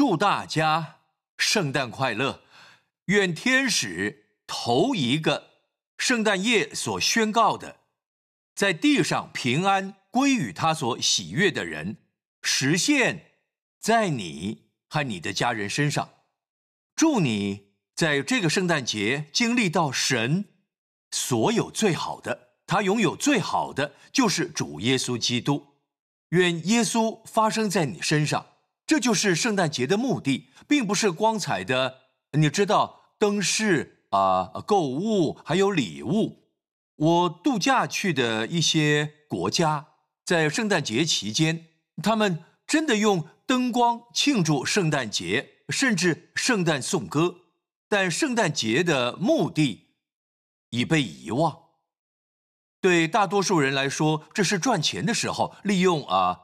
祝大家圣诞快乐！愿天使头一个圣诞夜所宣告的，在地上平安归于他所喜悦的人，实现在你和你的家人身上。祝你在这个圣诞节经历到神所有最好的，他拥有最好的就是主耶稣基督。愿耶稣发生在你身上。这就是圣诞节的目的，并不是光彩的。你知道，灯饰啊，购物还有礼物。我度假去的一些国家，在圣诞节期间，他们真的用灯光庆祝圣诞节，甚至圣诞颂歌。但圣诞节的目的已被遗忘。对大多数人来说，这是赚钱的时候，利用啊，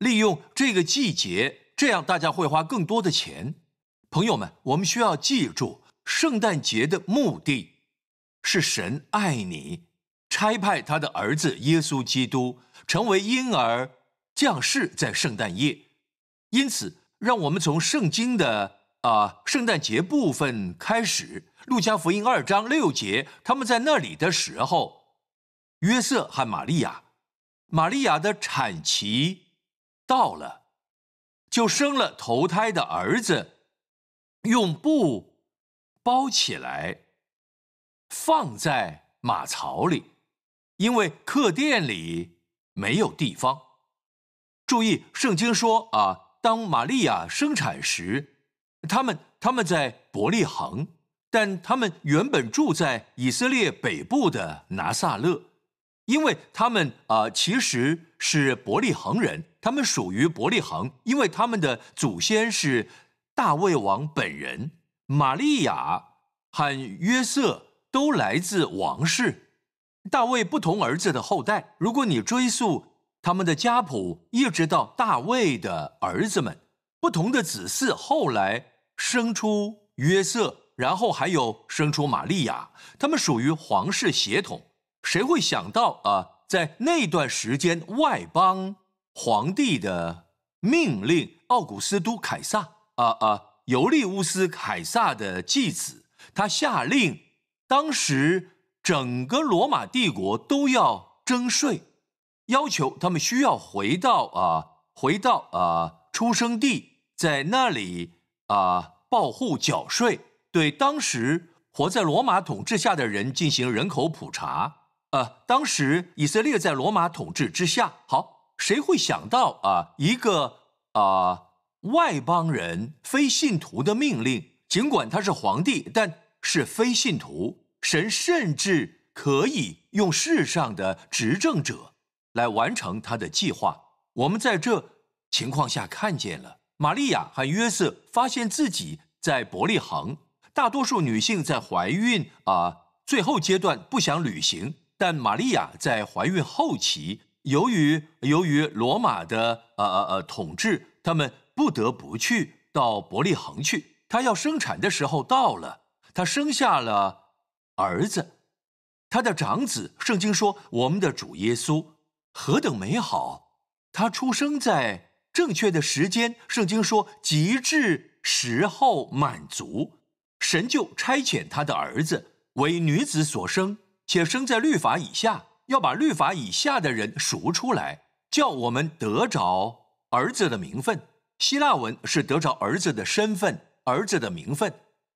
利用这个季节。这样，大家会花更多的钱。朋友们，我们需要记住，圣诞节的目的是神爱你，差派他的儿子耶稣基督成为婴儿降世在圣诞夜。因此，让我们从圣经的啊圣诞节部分开始，《路加福音》二章六节，他们在那里的时候，约瑟和玛利亚，玛利亚的产期到了。就生了头胎的儿子，用布包起来，放在马槽里，因为客店里没有地方。注意，圣经说啊，当玛利亚生产时，他们他们在伯利恒，但他们原本住在以色列北部的拿撒勒。因为他们啊，其实是伯利恒人，他们属于伯利恒，因为他们的祖先是大卫王本人。玛利亚和约瑟都来自王室，大卫不同儿子的后代。如果你追溯他们的家谱，一直到大卫的儿子们，不同的子嗣后来生出约瑟，然后还有生出玛利亚，他们属于皇室血统。谁会想到啊，在那段时间，外邦皇帝的命令，奥古斯都凯撒啊啊，尤利乌斯凯撒的继子，他下令，当时整个罗马帝国都要征税，要求他们需要回到啊，回到啊出生地，在那里啊报户缴税，对当时活在罗马统治下的人进行人口普查。呃，当时以色列在罗马统治之下，好，谁会想到啊？一个啊外邦人非信徒的命令，尽管他是皇帝，但是非信徒，神甚至可以用世上的执政者来完成他的计划。我们在这情况下看见了玛利亚和约瑟发现自己在伯利恒，大多数女性在怀孕啊最后阶段不想旅行。但玛利亚在怀孕后期，由于由于罗马的呃呃统治，他们不得不去到伯利恒去。她要生产的时候到了，她生下了儿子。她的长子，圣经说我们的主耶稣何等美好！他出生在正确的时间，圣经说极致时候满足，神就差遣他的儿子为女子所生。且生在律法以下，要把律法以下的人赎出来，叫我们得着儿子的名分。希腊文是得着儿子的身份、儿子的名分。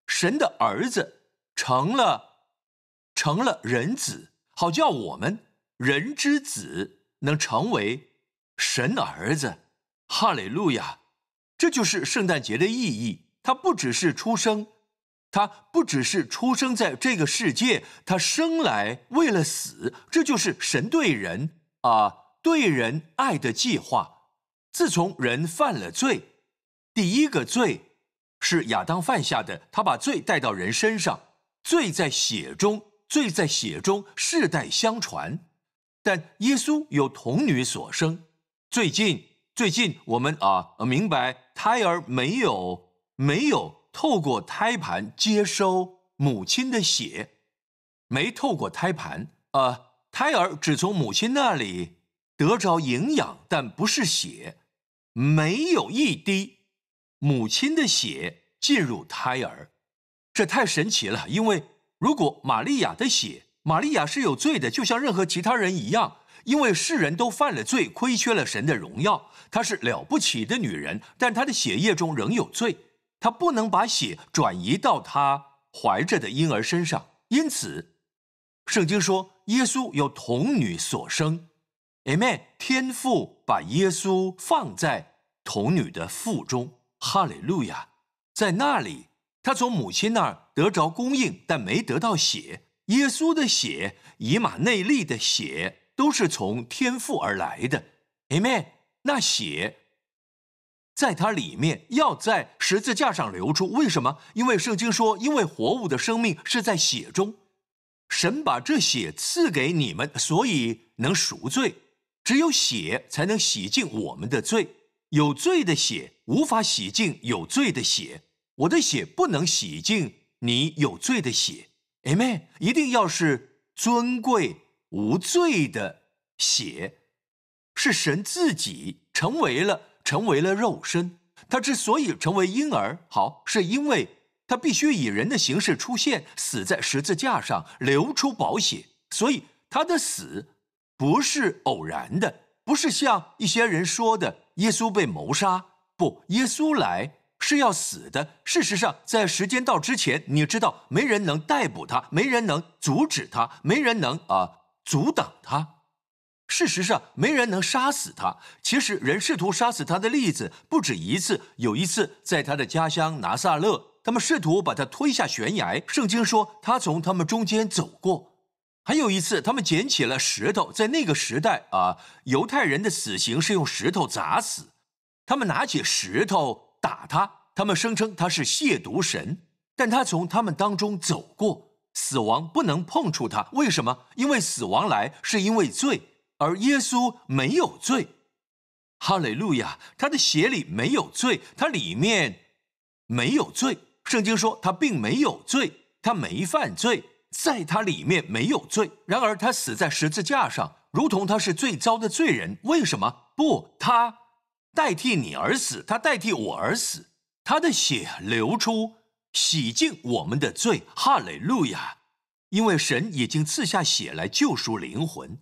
神的儿子成了成了人子，好叫我们人之子能成为神的儿子。哈利路亚！这就是圣诞节的意义。它不只是出生。他不只是出生在这个世界，他生来为了死，这就是神对人啊对人爱的计划。自从人犯了罪，第一个罪是亚当犯下的，他把罪带到人身上，罪在血中，罪在血中世代相传。但耶稣有童女所生，最近最近我们啊明白，胎儿没有没有。透过胎盘接收母亲的血，没透过胎盘。呃，胎儿只从母亲那里得着营养，但不是血，没有一滴母亲的血进入胎儿。这太神奇了，因为如果玛利亚的血，玛利亚是有罪的，就像任何其他人一样，因为世人都犯了罪，亏缺了神的荣耀。她是了不起的女人，但她的血液中仍有罪。他不能把血转移到他怀着的婴儿身上，因此，圣经说耶稣由童女所生。Amen。天父把耶稣放在童女的腹中，哈利路亚。在那里，他从母亲那儿得着供应，但没得到血。耶稣的血，以马内利的血，都是从天父而来的。Amen。那血。在它里面，要在十字架上流出。为什么？因为圣经说，因为活物的生命是在血中，神把这血赐给你们，所以能赎罪。只有血才能洗净我们的罪，有罪的血无法洗净有罪的血。我的血不能洗净你有罪的血。Amen。一定要是尊贵无罪的血，是神自己成为了。成为了肉身，他之所以成为婴儿，好，是因为他必须以人的形式出现，死在十字架上，流出宝血，所以他的死不是偶然的，不是像一些人说的耶稣被谋杀，不，耶稣来是要死的。事实上，在时间到之前，你知道，没人能逮捕他，没人能阻止他，没人能啊阻挡他。事实上，没人能杀死他。其实，人试图杀死他的例子不止一次。有一次，在他的家乡拿撒勒，他们试图把他推下悬崖。圣经说，他从他们中间走过。还有一次，他们捡起了石头。在那个时代啊，犹太人的死刑是用石头砸死。他们拿起石头打他。他们声称他是亵渎神，但他从他们当中走过。死亡不能碰触他。为什么？因为死亡来是因为罪。而耶稣没有罪，哈雷路亚！他的血里没有罪，他里面没有罪。圣经说他并没有罪，他没犯罪，在他里面没有罪。然而他死在十字架上，如同他是最糟的罪人。为什么？不，他代替你而死，他代替我而死。他的血流出，洗净我们的罪，哈雷路亚！因为神已经赐下血来救赎灵魂。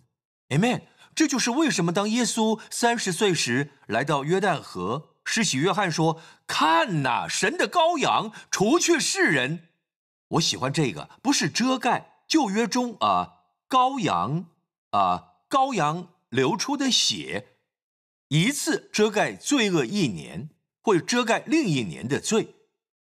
Amen，这就是为什么当耶稣三十岁时来到约旦河，施洗约翰说：“看哪，神的羔羊，除去世人。”我喜欢这个，不是遮盖。旧约中啊，羔羊啊，羔羊流出的血，一次遮盖罪恶一年，或遮盖另一年的罪，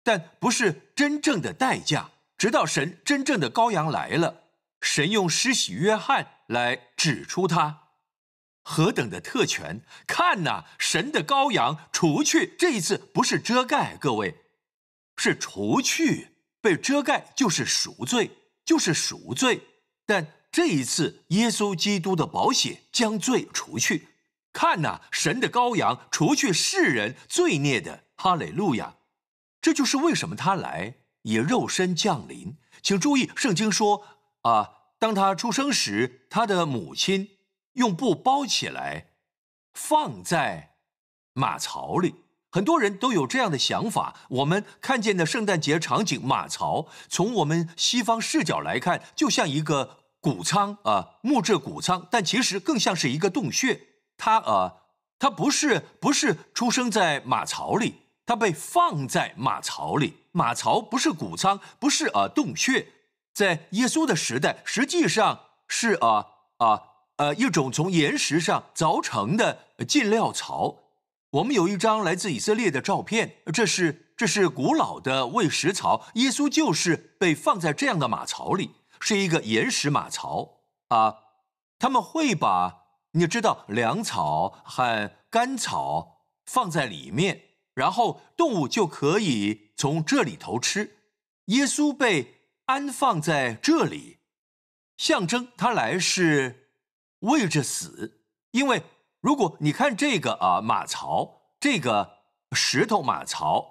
但不是真正的代价。直到神真正的羔羊来了。神用施洗约翰来指出他何等的特权。看呐，神的羔羊除去这一次不是遮盖，各位是除去被遮盖，就是赎罪，就是赎罪。但这一次，耶稣基督的宝血将罪除去。看呐，神的羔羊除去世人罪孽的哈雷路亚。这就是为什么他来以肉身降临。请注意，圣经说。啊，当他出生时，他的母亲用布包起来，放在马槽里。很多人都有这样的想法。我们看见的圣诞节场景，马槽，从我们西方视角来看，就像一个谷仓，啊，木质谷仓，但其实更像是一个洞穴。它呃，它不是，不是出生在马槽里，它被放在马槽里。马槽不是谷仓，不是呃洞穴。在耶稣的时代，实际上是啊啊呃一种从岩石上凿成的进料槽。我们有一张来自以色列的照片，这是这是古老的喂食槽。耶稣就是被放在这样的马槽里，是一个岩石马槽啊。他们会把你知道粮草和干草放在里面，然后动物就可以从这里头吃。耶稣被。安放在这里，象征他来是为着死。因为如果你看这个啊马槽，这个石头马槽，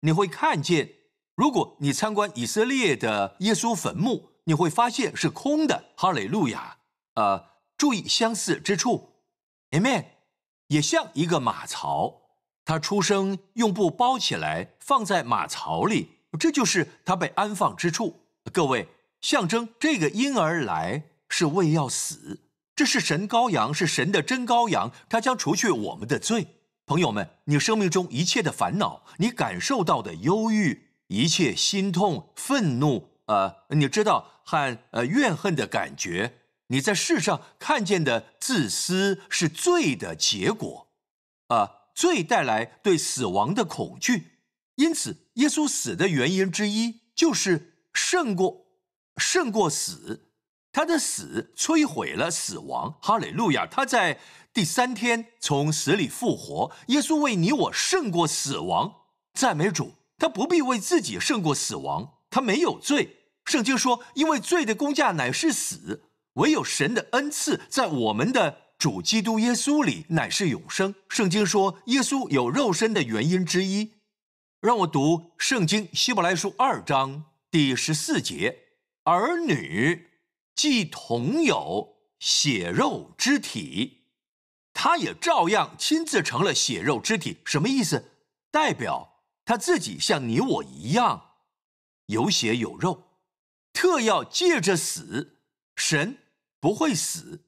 你会看见，如果你参观以色列的耶稣坟墓，你会发现是空的。哈利路亚，呃，注意相似之处，amen，也像一个马槽，他出生用布包起来放在马槽里，这就是他被安放之处。各位，象征这个婴儿来是为要死，这是神羔羊，是神的真羔羊，他将除去我们的罪。朋友们，你生命中一切的烦恼，你感受到的忧郁，一切心痛、愤怒，呃，你知道和呃怨恨的感觉，你在世上看见的自私是罪的结果，啊，罪带来对死亡的恐惧，因此耶稣死的原因之一就是。胜过，胜过死，他的死摧毁了死亡。哈利路亚！他在第三天从死里复活。耶稣为你我胜过死亡，赞美主！他不必为自己胜过死亡，他没有罪。圣经说，因为罪的工价乃是死，唯有神的恩赐在我们的主基督耶稣里乃是永生。圣经说，耶稣有肉身的原因之一，让我读圣经希伯来书二章。第十四节，儿女既同有血肉之体，他也照样亲自成了血肉之体。什么意思？代表他自己像你我一样，有血有肉，特要借着死。神不会死，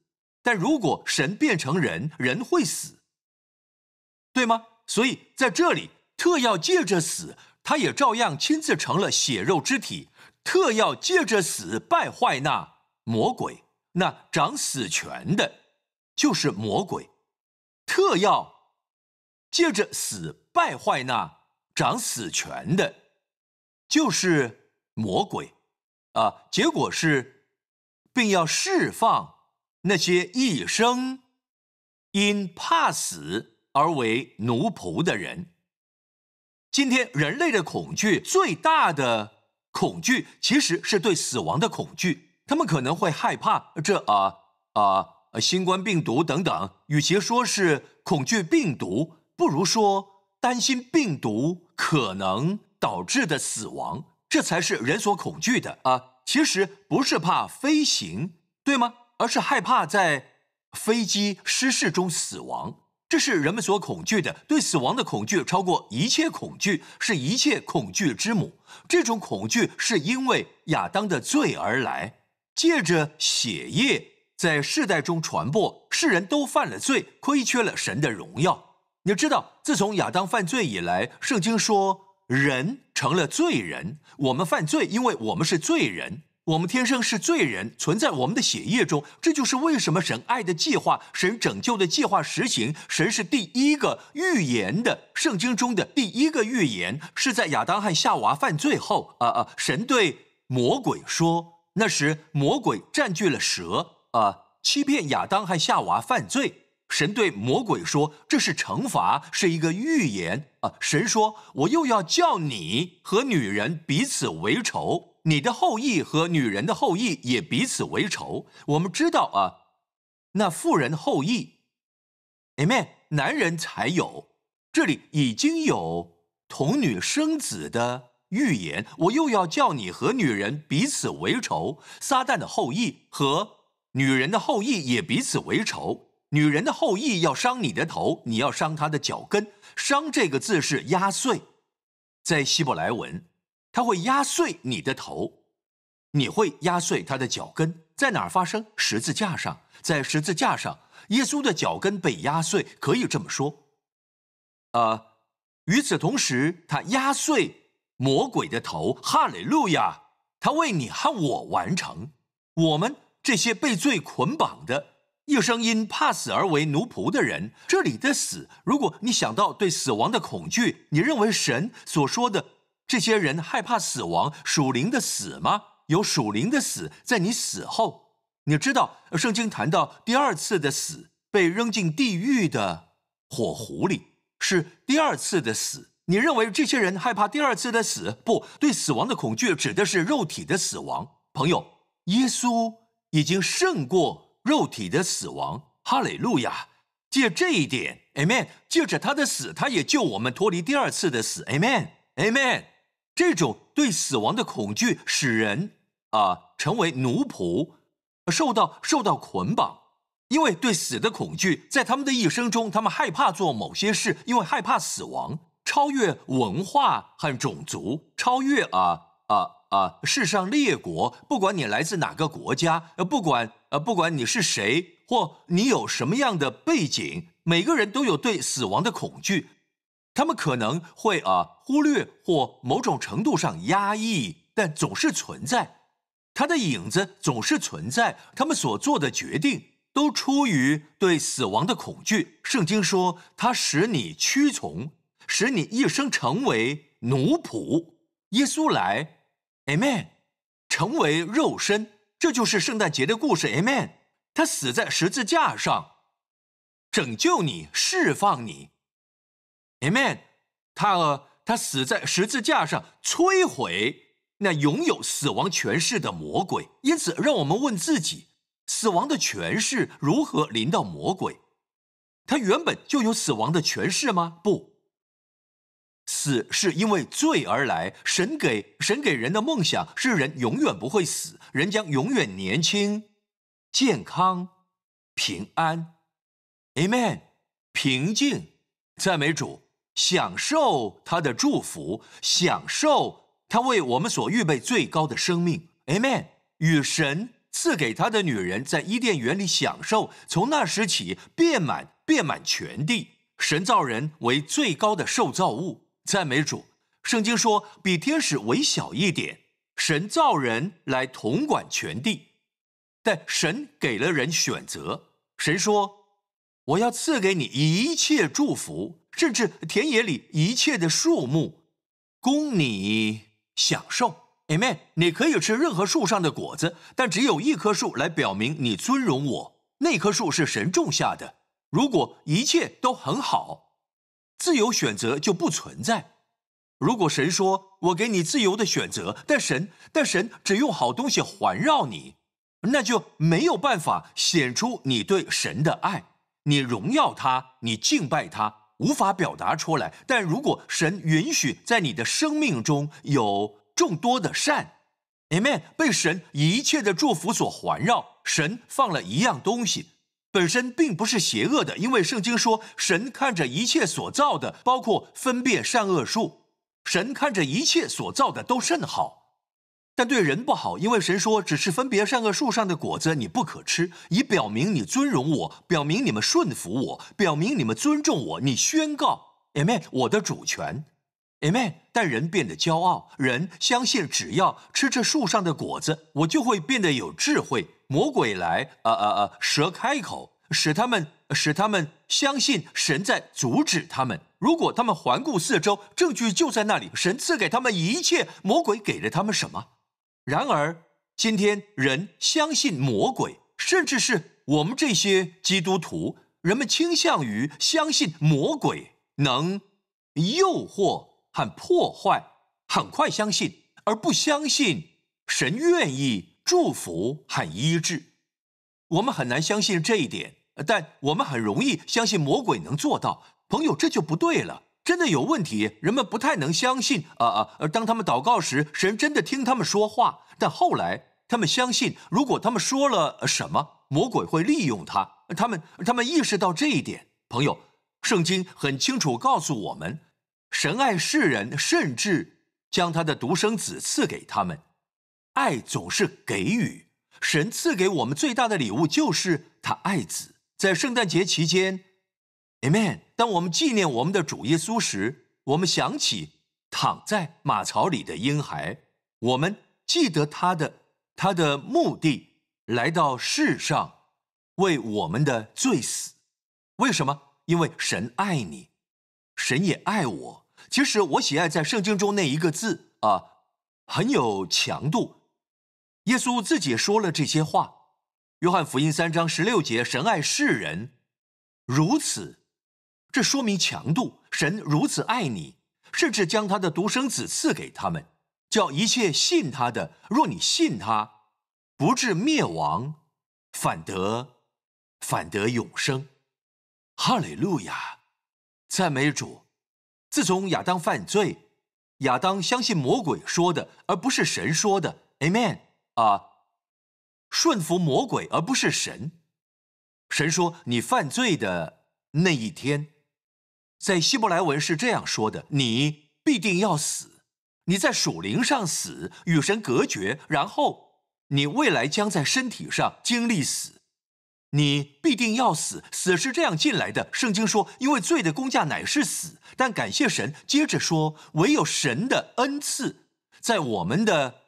但如果神变成人，人会死，对吗？所以在这里特要借着死。他也照样亲自成了血肉之体，特要借着死败坏那魔鬼。那掌死权的，就是魔鬼；特要借着死败坏那掌死权的，就是魔鬼。啊，结果是，并要释放那些一生因怕死而为奴仆的人。今天人类的恐惧最大的恐惧其实是对死亡的恐惧，他们可能会害怕这啊啊新冠病毒等等，与其说是恐惧病毒，不如说担心病毒可能导致的死亡，这才是人所恐惧的啊。其实不是怕飞行，对吗？而是害怕在飞机失事中死亡。这是人们所恐惧的，对死亡的恐惧超过一切恐惧，是一切恐惧之母。这种恐惧是因为亚当的罪而来，借着血液在世代中传播。世人都犯了罪，亏缺了神的荣耀。你知道，自从亚当犯罪以来，圣经说人成了罪人。我们犯罪，因为我们是罪人。我们天生是罪人，存在我们的血液中，这就是为什么神爱的计划、神拯救的计划实行。神是第一个预言的，圣经中的第一个预言是在亚当和夏娃犯罪后，啊啊！神对魔鬼说，那时魔鬼占据了蛇，啊，欺骗亚当和夏娃犯罪。神对魔鬼说，这是惩罚，是一个预言。啊，神说，我又要叫你和女人彼此为仇。你的后裔和女人的后裔也彼此为仇。我们知道啊，那妇人后裔，amen，男人才有。这里已经有童女生子的预言，我又要叫你和女人彼此为仇。撒旦的后裔和女人的后裔也彼此为仇。女人的后裔要伤你的头，你要伤她的脚跟。伤这个字是压碎，在希伯来文。他会压碎你的头，你会压碎他的脚跟。在哪儿发生？十字架上，在十字架上，耶稣的脚跟被压碎，可以这么说。呃，与此同时，他压碎魔鬼的头。哈利路亚！他为你和我完成，我们这些被罪捆绑的、一生因怕死而为奴仆的人。这里的死，如果你想到对死亡的恐惧，你认为神所说的。这些人害怕死亡、属灵的死吗？有属灵的死在你死后，你知道圣经谈到第二次的死，被扔进地狱的火湖里，是第二次的死。你认为这些人害怕第二次的死？不对，死亡的恐惧指的是肉体的死亡。朋友，耶稣已经胜过肉体的死亡。哈利路亚！借这一点，Amen。借着他的死，他也救我们脱离第二次的死。Amen。Amen。这种对死亡的恐惧使人啊成为奴仆，受到受到捆绑。因为对死的恐惧，在他们的一生中，他们害怕做某些事，因为害怕死亡。超越文化和种族，超越啊啊啊！世上列国，不管你来自哪个国家，呃，不管呃不管你是谁或你有什么样的背景，每个人都有对死亡的恐惧。他们可能会啊忽略或某种程度上压抑，但总是存在，他的影子总是存在。他们所做的决定都出于对死亡的恐惧。圣经说，他使你屈从，使你一生成为奴仆。耶稣来，Amen，成为肉身，这就是圣诞节的故事，Amen。他死在十字架上，拯救你，释放你。Amen，他呃，他死在十字架上，摧毁那拥有死亡权势的魔鬼。因此，让我们问自己：死亡的权势如何临到魔鬼？他原本就有死亡的权势吗？不，死是因为罪而来。神给神给人的梦想是人永远不会死，人将永远年轻、健康、平安。Amen，平静，赞美主。享受他的祝福，享受他为我们所预备最高的生命，Amen。与神赐给他的女人在伊甸园里享受，从那时起遍满遍满全地。神造人为最高的受造物，赞美主。圣经说，比天使微小一点，神造人来统管全地。但神给了人选择，神说：“我要赐给你一切祝福。”甚至田野里一切的树木，供你享受。Amen。你可以吃任何树上的果子，但只有一棵树来表明你尊荣我。那棵树是神种下的。如果一切都很好，自由选择就不存在。如果神说我给你自由的选择，但神但神只用好东西环绕你，那就没有办法显出你对神的爱，你荣耀他，你敬拜他。无法表达出来，但如果神允许，在你的生命中有众多的善，Amen，被神一切的祝福所环绕。神放了一样东西，本身并不是邪恶的，因为圣经说，神看着一切所造的，包括分辨善恶术，神看着一切所造的都甚好。但对人不好，因为神说只是分别善恶树上的果子，你不可吃，以表明你尊荣我，表明你们顺服我，表明你们尊重我。你宣告，Amen，我的主权，Amen。但人变得骄傲，人相信只要吃这树上的果子，我就会变得有智慧。魔鬼来，呃呃呃，蛇开口，使他们使他们相信神在阻止他们。如果他们环顾四周，证据就在那里。神赐给他们一切，魔鬼给了他们什么？然而，今天人相信魔鬼，甚至是我们这些基督徒，人们倾向于相信魔鬼能诱惑和破坏，很快相信而不相信神愿意祝福和医治。我们很难相信这一点，但我们很容易相信魔鬼能做到。朋友，这就不对了。真的有问题，人们不太能相信。啊啊！当他们祷告时，神真的听他们说话。但后来，他们相信，如果他们说了什么，魔鬼会利用他。他们他们意识到这一点。朋友，圣经很清楚告诉我们，神爱世人，甚至将他的独生子赐给他们。爱总是给予，神赐给我们最大的礼物就是他爱子。在圣诞节期间。Amen。当我们纪念我们的主耶稣时，我们想起躺在马槽里的婴孩，我们记得他的他的目的来到世上为我们的罪死。为什么？因为神爱你，神也爱我。其实我喜爱在圣经中那一个字啊，很有强度。耶稣自己说了这些话：约翰福音三章十六节，神爱世人，如此。这说明强度，神如此爱你，甚至将他的独生子赐给他们，叫一切信他的。若你信他，不至灭亡，反得，反得永生。哈利路亚，赞美主。自从亚当犯罪，亚当相信魔鬼说的，而不是神说的。Amen 啊，顺服魔鬼而不是神。神说你犯罪的那一天。在希伯来文是这样说的：你必定要死，你在属灵上死，与神隔绝，然后你未来将在身体上经历死。你必定要死，死是这样进来的。圣经说，因为罪的工价乃是死。但感谢神，接着说，唯有神的恩赐在我们的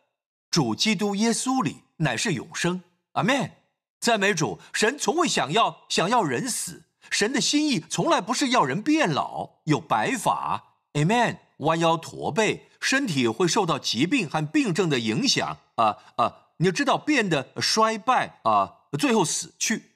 主基督耶稣里乃是永生。阿门。赞美主，神从未想要想要人死。神的心意从来不是要人变老、有白发、Amen，弯腰驼背，身体会受到疾病和病症的影响啊啊！你要知道，变得衰败啊，最后死去。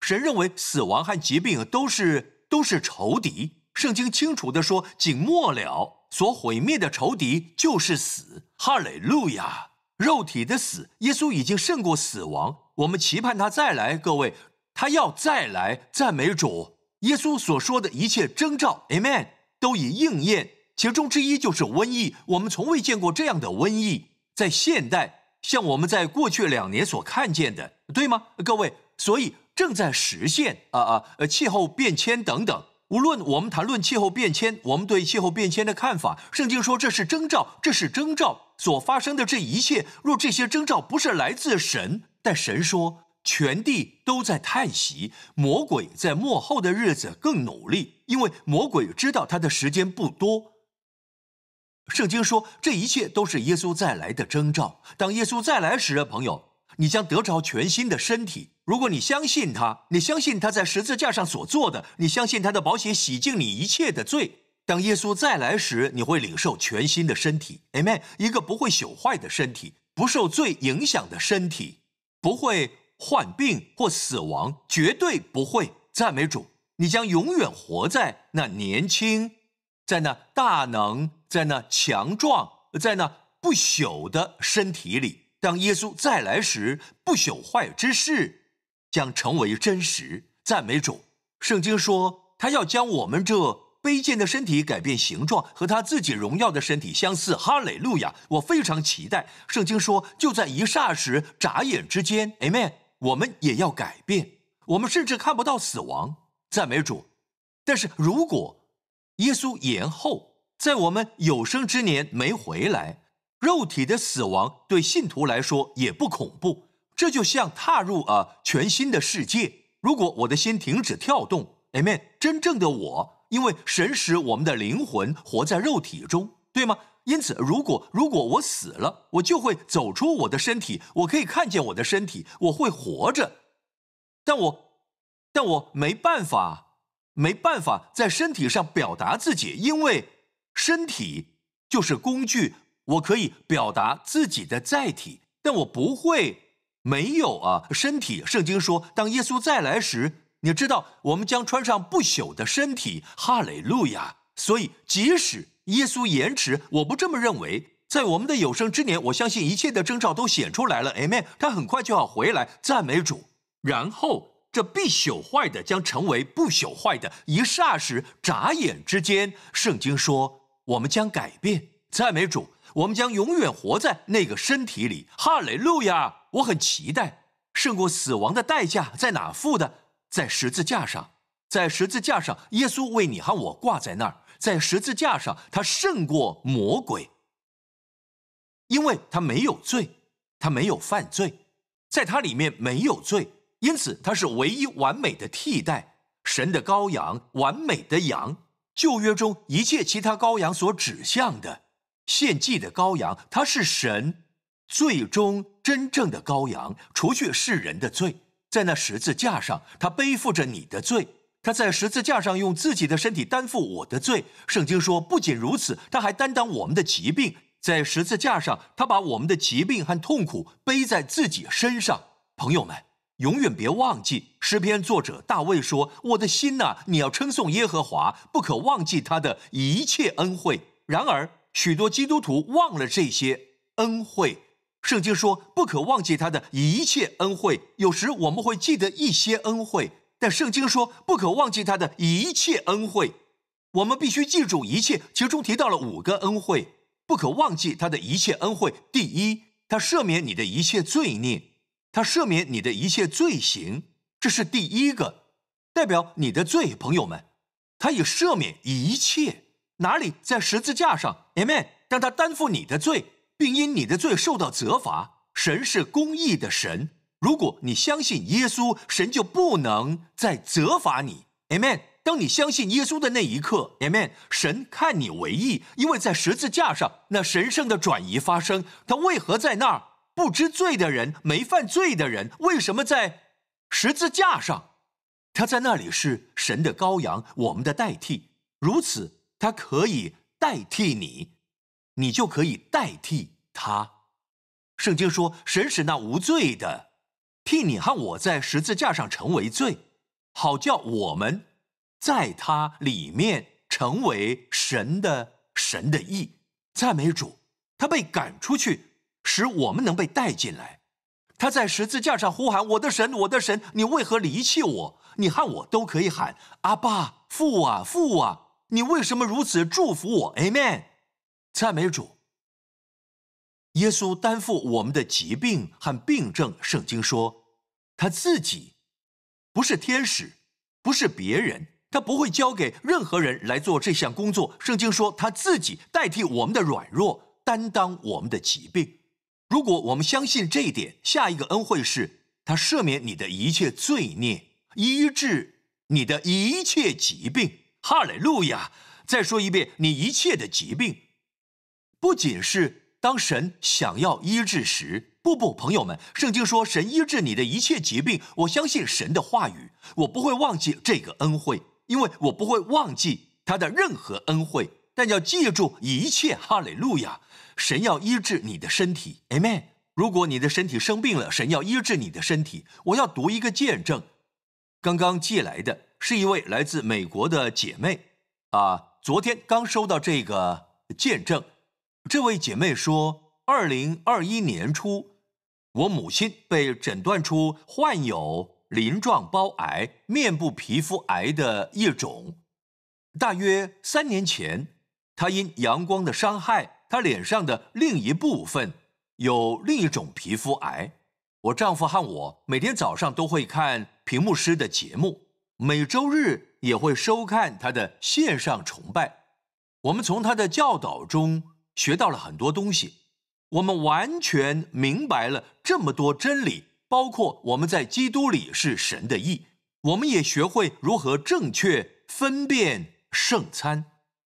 神认为死亡和疾病都是都是仇敌。圣经清楚的说，仅末了所毁灭的仇敌就是死。哈雷路亚！肉体的死，耶稣已经胜过死亡。我们期盼他再来，各位。他要再来赞美主。耶稣所说的一切征兆，Amen，都已应验。其中之一就是瘟疫。我们从未见过这样的瘟疫，在现代，像我们在过去两年所看见的，对吗，各位？所以正在实现啊啊！气候变迁等等。无论我们谈论气候变迁，我们对气候变迁的看法，圣经说这是征兆，这是征兆所发生的这一切。若这些征兆不是来自神，但神说。全地都在叹息，魔鬼在幕后的日子更努力，因为魔鬼知道他的时间不多。圣经说这一切都是耶稣再来的征兆。当耶稣再来时，朋友，你将得着全新的身体。如果你相信他，你相信他在十字架上所做的，你相信他的保险洗净你一切的罪。当耶稣再来时，你会领受全新的身体，Amen。一个不会朽坏的身体，不受罪影响的身体，不会。患病或死亡绝对不会赞美主，你将永远活在那年轻，在那大能，在那强壮，在那不朽的身体里。当耶稣再来时，不朽坏之事将成为真实。赞美主！圣经说他要将我们这卑贱的身体改变形状，和他自己荣耀的身体相似。哈雷路亚！我非常期待。圣经说就在一霎时，眨眼之间。Amen。我们也要改变，我们甚至看不到死亡，赞美主。但是，如果耶稣延后，在我们有生之年没回来，肉体的死亡对信徒来说也不恐怖。这就像踏入呃全新的世界。如果我的心停止跳动，amen。真正的我，因为神使我们的灵魂活在肉体中，对吗？因此，如果如果我死了，我就会走出我的身体，我可以看见我的身体，我会活着，但我但我没办法没办法在身体上表达自己，因为身体就是工具，我可以表达自己的载体，但我不会没有啊身体。圣经说，当耶稣再来时，你知道我们将穿上不朽的身体，哈雷路亚。所以即使。耶稣延迟，我不这么认为。在我们的有生之年，我相信一切的征兆都显出来了。Amen。他很快就要回来，赞美主。然后这必朽坏的将成为不朽坏的，一霎时，眨眼之间。圣经说，我们将改变，赞美主。我们将永远活在那个身体里。哈雷路亚！我很期待。胜过死亡的代价在哪付的？在十字架上，在十字架上，耶稣为你和我挂在那儿。在十字架上，他胜过魔鬼，因为他没有罪，他没有犯罪，在他里面没有罪，因此他是唯一完美的替代神的羔羊，完美的羊。旧约中一切其他羔羊所指向的献祭的羔羊，他是神最终真正的羔羊，除去世人的罪。在那十字架上，他背负着你的罪。他在十字架上用自己的身体担负我的罪。圣经说，不仅如此，他还担当我们的疾病。在十字架上，他把我们的疾病和痛苦背在自己身上。朋友们，永远别忘记，诗篇作者大卫说：“我的心呐，你要称颂耶和华，不可忘记他的一切恩惠。”然而，许多基督徒忘了这些恩惠。圣经说：“不可忘记他的一切恩惠。”有时我们会记得一些恩惠。但圣经说不可忘记他的一切恩惠，我们必须记住一切。其中提到了五个恩惠，不可忘记他的一切恩惠。第一，他赦免你的一切罪孽，他赦免你的一切罪行，这是第一个，代表你的罪，朋友们，他已赦免一切。哪里在十字架上？Amen。让他担负你的罪，并因你的罪受到责罚。神是公义的神。如果你相信耶稣，神就不能再责罚你，Amen。当你相信耶稣的那一刻，Amen。神看你为义，因为在十字架上那神圣的转移发生。他为何在那儿？不知罪的人，没犯罪的人，为什么在十字架上？他在那里是神的羔羊，我们的代替。如此，他可以代替你，你就可以代替他。圣经说，神使那无罪的。替你和我在十字架上成为罪，好叫我们，在他里面成为神的神的义。赞美主，他被赶出去，使我们能被带进来。他在十字架上呼喊：“我的神，我的神，你为何离弃我？”你和我都可以喊：“阿爸，父啊，父啊，你为什么如此祝福我？”Amen。赞美主。耶稣担负我们的疾病和病症。圣经说，他自己不是天使，不是别人，他不会交给任何人来做这项工作。圣经说，他自己代替我们的软弱，担当我们的疾病。如果我们相信这一点，下一个恩惠是他赦免你的一切罪孽，医治你的一切疾病。哈利路亚！再说一遍，你一切的疾病，不仅是。当神想要医治时，不不，朋友们，圣经说神医治你的一切疾病。我相信神的话语，我不会忘记这个恩惠，因为我不会忘记他的任何恩惠。但要记住一切，哈利路亚！神要医治你的身体，Amen。如果你的身体生病了，神要医治你的身体。我要读一个见证，刚刚寄来的是一位来自美国的姐妹，啊，昨天刚收到这个见证。这位姐妹说：“二零二一年初，我母亲被诊断出患有鳞状包癌、面部皮肤癌的一种。大约三年前，她因阳光的伤害，她脸上的另一部分有另一种皮肤癌。我丈夫和我每天早上都会看屏幕师的节目，每周日也会收看他的线上崇拜。我们从他的教导中。”学到了很多东西，我们完全明白了这么多真理，包括我们在基督里是神的义。我们也学会如何正确分辨圣餐。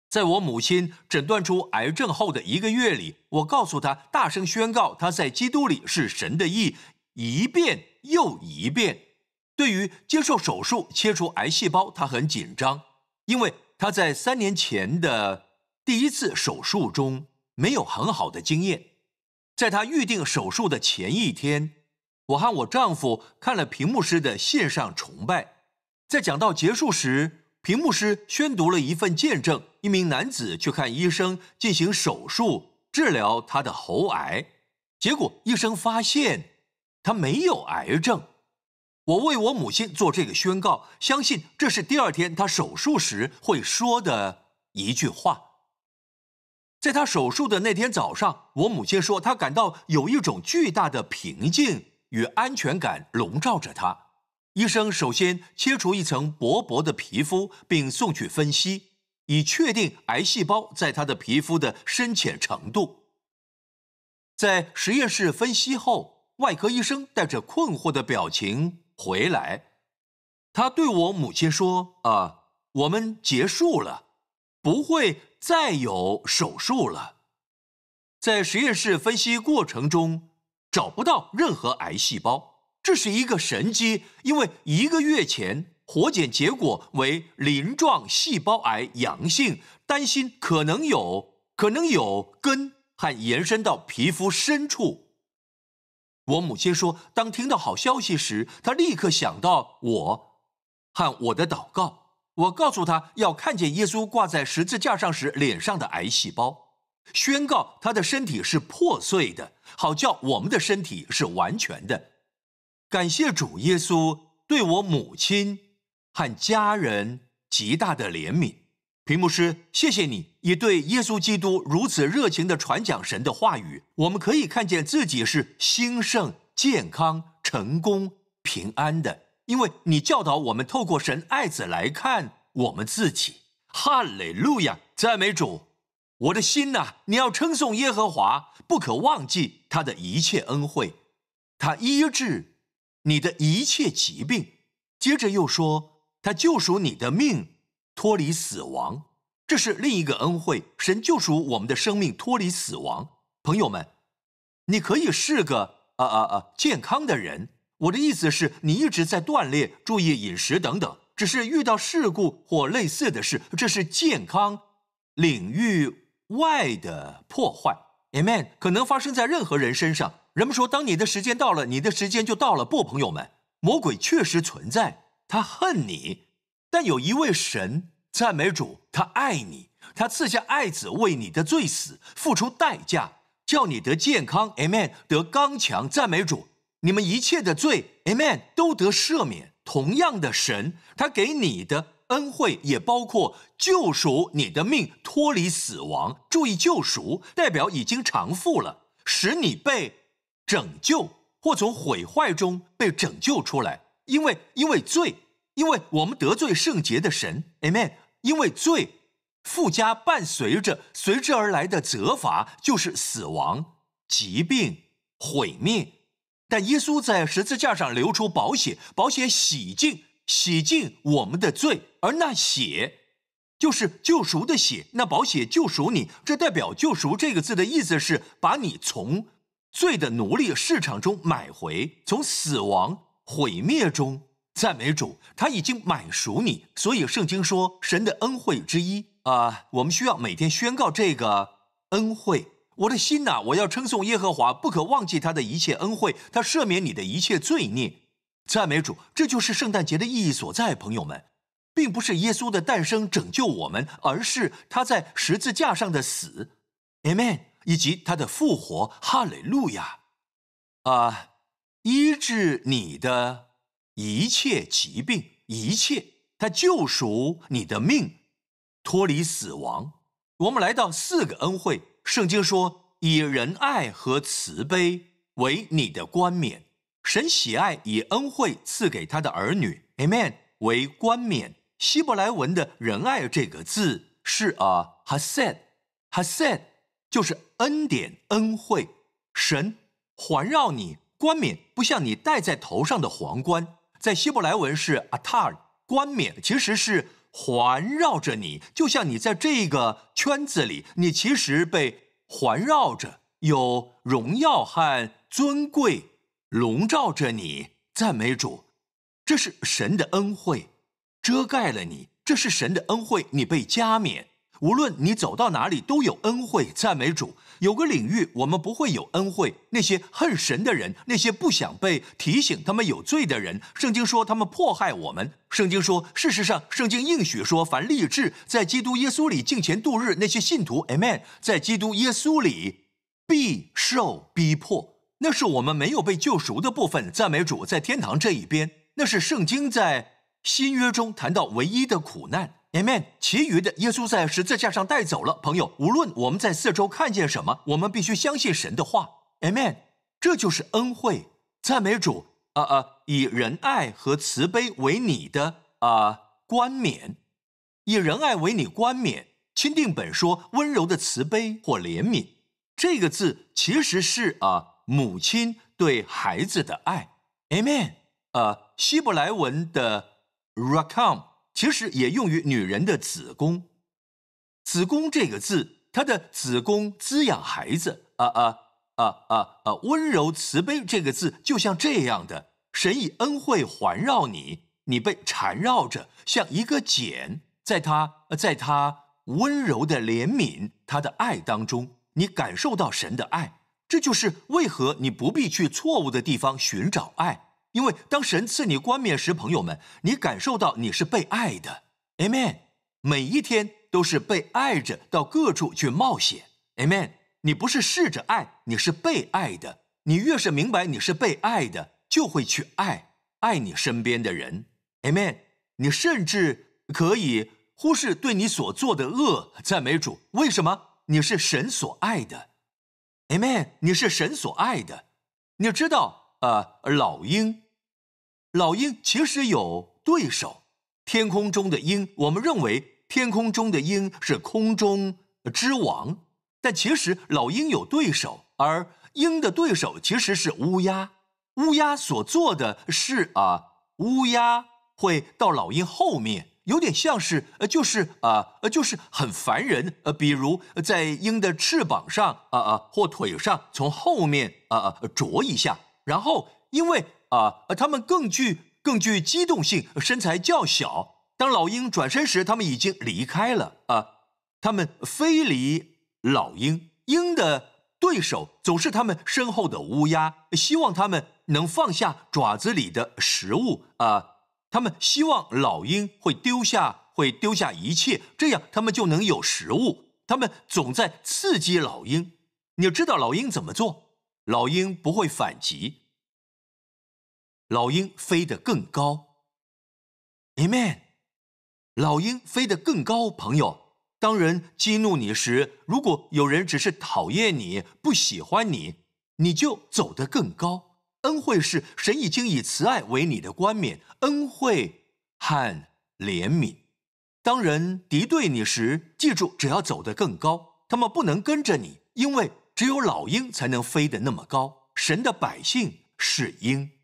在我母亲诊断出癌症后的一个月里，我告诉她，大声宣告她在基督里是神的义，一遍又一遍。对于接受手术切除癌细胞，她很紧张，因为她在三年前的。第一次手术中没有很好的经验，在她预定手术的前一天，我和我丈夫看了屏幕师的线上崇拜，在讲到结束时，屏幕师宣读了一份见证：一名男子去看医生进行手术治疗他的喉癌，结果医生发现他没有癌症。我为我母亲做这个宣告，相信这是第二天他手术时会说的一句话。在他手术的那天早上，我母亲说，他感到有一种巨大的平静与安全感笼罩着他。医生首先切除一层薄薄的皮肤，并送去分析，以确定癌细胞在他的皮肤的深浅程度。在实验室分析后，外科医生带着困惑的表情回来，他对我母亲说：“啊，我们结束了，不会。”再有手术了，在实验室分析过程中找不到任何癌细胞，这是一个神机，因为一个月前活检结果为鳞状细胞癌阳性，担心可能有可能有根和延伸到皮肤深处。我母亲说，当听到好消息时，她立刻想到我和我的祷告。我告诉他要看见耶稣挂在十字架上时脸上的癌细胞，宣告他的身体是破碎的，好叫我们的身体是完全的。感谢主耶稣对我母亲和家人极大的怜悯。屏幕师，谢谢你以对耶稣基督如此热情的传讲神的话语，我们可以看见自己是兴盛、健康、成功、平安的。因为你教导我们透过神爱子来看我们自己，哈雷路亚赞美主！我的心呐，你要称颂耶和华，不可忘记他的一切恩惠，他医治你的一切疾病。接着又说，他救赎你的命，脱离死亡，这是另一个恩惠。神救赎我们的生命，脱离死亡。朋友们，你可以是个啊啊啊健康的人。我的意思是，你一直在锻炼、注意饮食等等，只是遇到事故或类似的事，这是健康领域外的破坏。Amen。可能发生在任何人身上。人们说，当你的时间到了，你的时间就到了。不，朋友们，魔鬼确实存在，他恨你，但有一位神，赞美主，他爱你，他赐下爱子为你的罪死，付出代价，叫你得健康。Amen，得刚强。赞美主。你们一切的罪，amen，都得赦免。同样的，神他给你的恩惠也包括救赎你的命，脱离死亡。注意，救赎代表已经偿付了，使你被拯救或从毁坏中被拯救出来。因为，因为罪，因为我们得罪圣洁的神，amen。因为罪附加伴随着随之而来的责罚，就是死亡、疾病、毁灭。但耶稣在十字架上流出宝血，宝血洗净、洗净我们的罪，而那血就是救赎的血。那宝血救赎你，这代表“救赎”这个字的意思是把你从罪的奴隶市场中买回，从死亡毁灭中。赞美主，他已经买赎你。所以圣经说，神的恩惠之一啊，我们需要每天宣告这个恩惠。我的心呐，我要称颂耶和华，不可忘记他的一切恩惠，他赦免你的一切罪孽。赞美主，这就是圣诞节的意义所在，朋友们，并不是耶稣的诞生拯救我们，而是他在十字架上的死，Amen，以及他的复活，哈利路亚。啊，医治你的一切疾病，一切他救赎你的命，脱离死亡。我们来到四个恩惠。圣经说：“以仁爱和慈悲为你的冠冕，神喜爱以恩惠赐给他的儿女，amen 为冠冕。”希伯来文的“仁爱”这个字是 a hasad，hasad 就是恩典、恩惠。神环绕你冠冕，不像你戴在头上的皇冠，在希伯来文是 atar 冠冕，其实是。环绕着你，就像你在这个圈子里，你其实被环绕着，有荣耀和尊贵笼罩着你。赞美主，这是神的恩惠，遮盖了你。这是神的恩惠，你被加冕。无论你走到哪里，都有恩惠。赞美主。有个领域，我们不会有恩惠。那些恨神的人，那些不想被提醒他们有罪的人，圣经说他们迫害我们。圣经说，事实上，圣经应许说，凡立志在基督耶稣里敬虔度日那些信徒，amen，在基督耶稣里必受逼迫。那是我们没有被救赎的部分。赞美主，在天堂这一边，那是圣经在新约中谈到唯一的苦难。Amen，其余的耶稣在十字架上带走了朋友。无论我们在四周看见什么，我们必须相信神的话。Amen，这就是恩惠，赞美主啊啊！以仁爱和慈悲为你的啊冠冕，以仁爱为你冠冕。钦定本说温柔的慈悲或怜悯，这个字其实是啊母亲对孩子的爱。Amen，呃，希伯来文的 Rakam。其实也用于女人的子宫，“子宫”这个字，她的子宫滋养孩子啊啊啊啊啊！温柔慈悲这个字就像这样的，神以恩惠环绕你，你被缠绕着，像一个茧，在他，在他温柔的怜悯他的爱当中，你感受到神的爱。这就是为何你不必去错误的地方寻找爱。因为当神赐你冠冕时，朋友们，你感受到你是被爱的，Amen。每一天都是被爱着，到各处去冒险，Amen。你不是试着爱你，是被爱的。你越是明白你是被爱的，就会去爱爱你身边的人，Amen。你甚至可以忽视对你所做的恶，赞美主。为什么？你是神所爱的，Amen。你是神所爱的。你知道，呃，老鹰。老鹰其实有对手，天空中的鹰，我们认为天空中的鹰是空中之王，但其实老鹰有对手，而鹰的对手其实是乌鸦。乌鸦所做的是啊，乌鸦会到老鹰后面，有点像是，呃，就是啊，就是很烦人。呃，比如在鹰的翅膀上啊啊，或腿上，从后面啊啊啄一下，然后因为。啊，他们更具更具机动性，身材较小。当老鹰转身时，他们已经离开了。啊，他们飞离老鹰，鹰的对手总是他们身后的乌鸦。希望他们能放下爪子里的食物。啊，他们希望老鹰会丢下会丢下一切，这样他们就能有食物。他们总在刺激老鹰。你知道老鹰怎么做？老鹰不会反击。老鹰飞得更高。Amen。老鹰飞得更高，朋友。当人激怒你时，如果有人只是讨厌你、不喜欢你，你就走得更高。恩惠是神已经以慈爱为你的冠冕，恩惠和怜悯。当人敌对你时，记住，只要走得更高，他们不能跟着你，因为只有老鹰才能飞得那么高。神的百姓是鹰。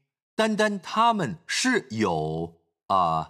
单单他们是有啊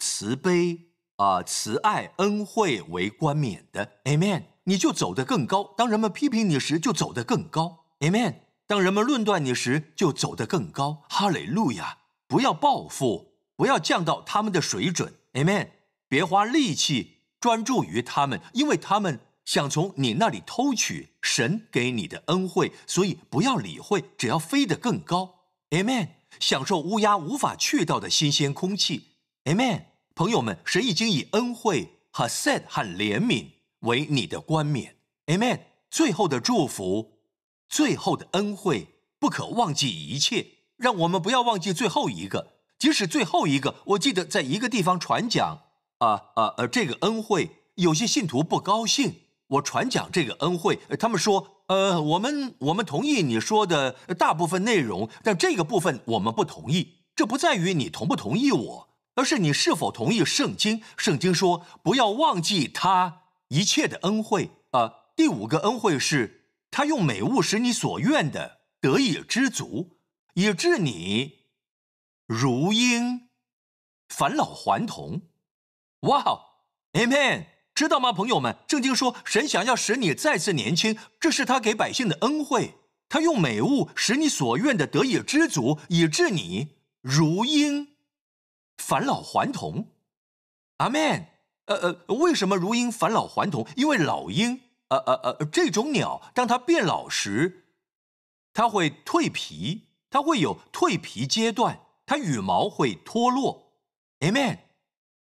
慈悲啊慈爱恩惠为冠冕的，Amen。你就走得更高。当人们批评你时，就走得更高，Amen。当人们论断你时，就走得更高，哈利路亚。不要报复，不要降到他们的水准，Amen。别花力气专注于他们，因为他们想从你那里偷取神给你的恩惠，所以不要理会，只要飞得更高，Amen。享受乌鸦无法去到的新鲜空气，Amen，朋友们，神已经以恩惠和善和怜悯为你的冠冕，Amen。最后的祝福，最后的恩惠，不可忘记一切。让我们不要忘记最后一个，即使最后一个。我记得在一个地方传讲啊啊呃，这个恩惠有些信徒不高兴。我传讲这个恩惠，他们说：“呃，我们我们同意你说的大部分内容，但这个部分我们不同意。这不在于你同不同意我，而是你是否同意圣经。圣经说不要忘记他一切的恩惠。呃，第五个恩惠是他用美物使你所愿的得以知足，以致你如婴返老还童。哇，Amen。”知道吗，朋友们？正经说，神想要使你再次年轻，这是他给百姓的恩惠。他用美物使你所愿的得以知足，以致你如婴返老还童。阿 m n 呃呃，为什么如婴返老还童？因为老鹰，呃呃呃，这种鸟当它变老时，它会蜕皮，它会有蜕皮阶段，它羽毛会脱落。Amen。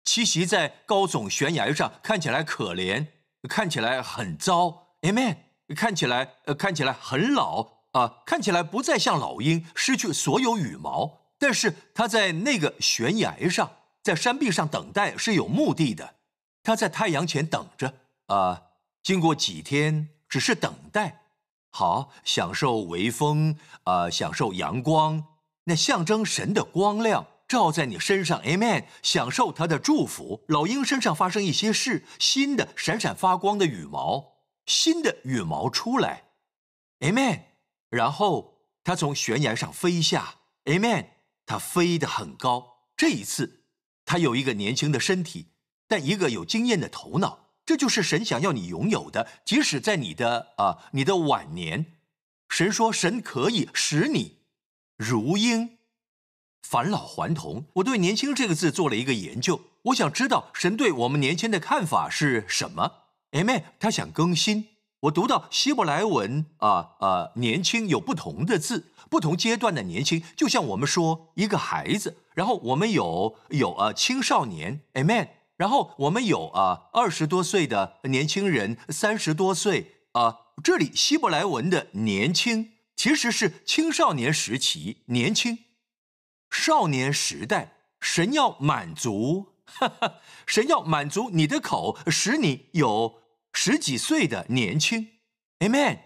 栖息在高耸悬崖上，看起来可怜，看起来很糟，Amen，看起来呃看起来很老啊，看起来不再像老鹰，失去所有羽毛。但是他在那个悬崖上，在山壁上等待是有目的的，他在太阳前等着啊。经过几天，只是等待，好享受微风啊，享受阳光，那象征神的光亮。照在你身上，Amen！享受他的祝福。老鹰身上发生一些事，新的闪闪发光的羽毛，新的羽毛出来，Amen！然后他从悬崖上飞下，Amen！他飞得很高。这一次，他有一个年轻的身体，但一个有经验的头脑。这就是神想要你拥有的，即使在你的啊，你的晚年。神说，神可以使你如鹰。返老还童，我对“年轻”这个字做了一个研究，我想知道神对我们年轻的看法是什么。Amen，他想更新。我读到希伯来文啊呃，年轻有不同的字，不同阶段的年轻，就像我们说一个孩子，然后我们有有啊青少年，Amen，然后我们有啊二十多岁的年轻人，三十多岁啊，这里希伯来文的年轻其实是青少年时期年轻。少年时代，神要满足，神要满足你的口，使你有十几岁的年轻。Amen，